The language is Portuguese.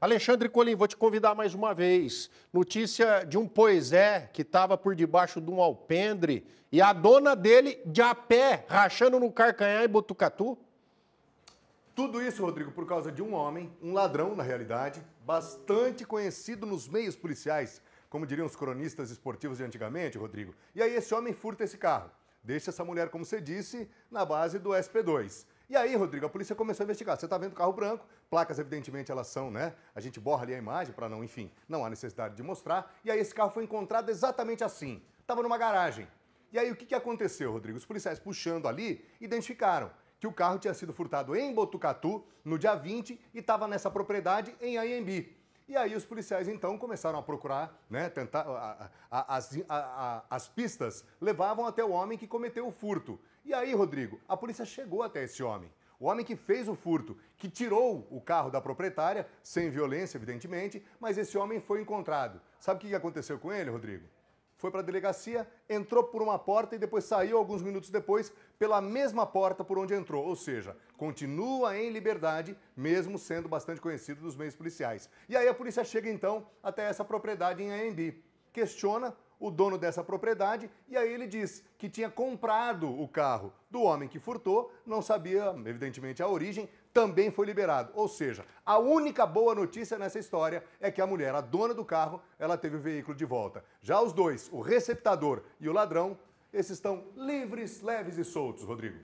Alexandre Colim, vou te convidar mais uma vez. Notícia de um poisé que estava por debaixo de um alpendre e a dona dele de a pé, rachando no carcanhar em Botucatu. Tudo isso, Rodrigo, por causa de um homem, um ladrão na realidade, bastante conhecido nos meios policiais, como diriam os cronistas esportivos de antigamente, Rodrigo. E aí esse homem furta esse carro, deixa essa mulher, como você disse, na base do SP2. E aí, Rodrigo, a polícia começou a investigar. Você está vendo o carro branco, placas, evidentemente, elas são, né? A gente borra ali a imagem para não, enfim, não há necessidade de mostrar. E aí, esse carro foi encontrado exatamente assim. Estava numa garagem. E aí, o que, que aconteceu, Rodrigo? Os policiais puxando ali identificaram que o carro tinha sido furtado em Botucatu no dia 20 e estava nessa propriedade em Anhembi. E aí os policiais então começaram a procurar, né, tentar a, a, a, as pistas levavam até o homem que cometeu o furto. E aí, Rodrigo, a polícia chegou até esse homem. O homem que fez o furto, que tirou o carro da proprietária, sem violência, evidentemente, mas esse homem foi encontrado. Sabe o que aconteceu com ele, Rodrigo? foi para a delegacia, entrou por uma porta e depois saiu alguns minutos depois pela mesma porta por onde entrou, ou seja, continua em liberdade, mesmo sendo bastante conhecido dos meios policiais. E aí a polícia chega então até essa propriedade em Anhembi, questiona o dono dessa propriedade, e aí ele diz que tinha comprado o carro do homem que furtou, não sabia, evidentemente, a origem, também foi liberado. Ou seja, a única boa notícia nessa história é que a mulher, a dona do carro, ela teve o veículo de volta. Já os dois, o receptador e o ladrão, esses estão livres, leves e soltos, Rodrigo.